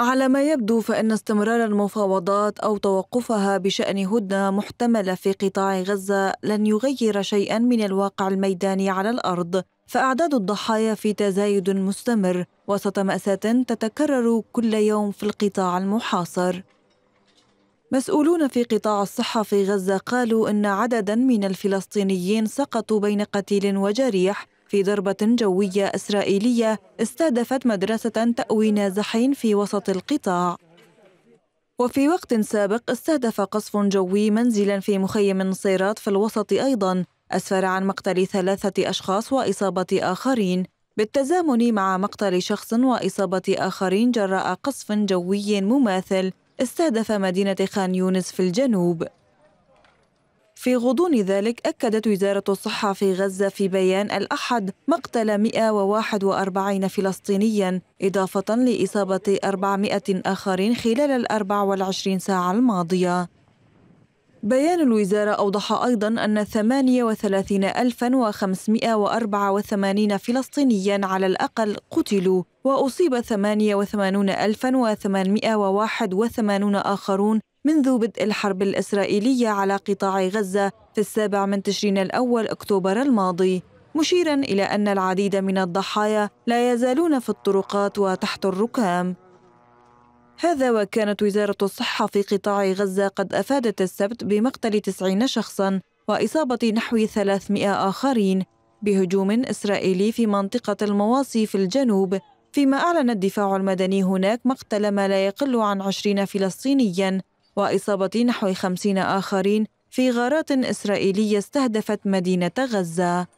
على ما يبدو فإن استمرار المفاوضات أو توقفها بشأن هدنة محتملة في قطاع غزة لن يغير شيئا من الواقع الميداني على الأرض فأعداد الضحايا في تزايد مستمر وسط مأساة تتكرر كل يوم في القطاع المحاصر مسؤولون في قطاع الصحة في غزة قالوا إن عددا من الفلسطينيين سقطوا بين قتيل وجريح في ضربة جوية إسرائيلية استهدفت مدرسة تأوي نازحين في وسط القطاع وفي وقت سابق استهدف قصف جوي منزلا في مخيم النصيرات في الوسط أيضا أسفر عن مقتل ثلاثة أشخاص وإصابة آخرين بالتزامن مع مقتل شخص وإصابة آخرين جراء قصف جوي مماثل استهدف مدينة خان يونس في الجنوب في غضون ذلك أكدت وزارة الصحة في غزة في بيان الأحد مقتل 141 فلسطينيا إضافة لإصابة 400 آخرين خلال ال 24 ساعة الماضية بيان الوزارة أوضح أيضا أن 38584 فلسطينيا على الأقل قتلوا وأصيب 88881 آخرون منذ بدء الحرب الإسرائيلية على قطاع غزة في السابع من تشرين الأول أكتوبر الماضي مشيرا إلى أن العديد من الضحايا لا يزالون في الطرقات وتحت الركام هذا وكانت وزارة الصحة في قطاع غزة قد أفادت السبت بمقتل 90 شخصاً وإصابة نحو 300 آخرين بهجوم إسرائيلي في منطقة المواصي في الجنوب فيما أعلن الدفاع المدني هناك مقتل ما لا يقل عن 20 فلسطينياً وإصابة نحو خمسين آخرين في غارات إسرائيلية استهدفت مدينة غزة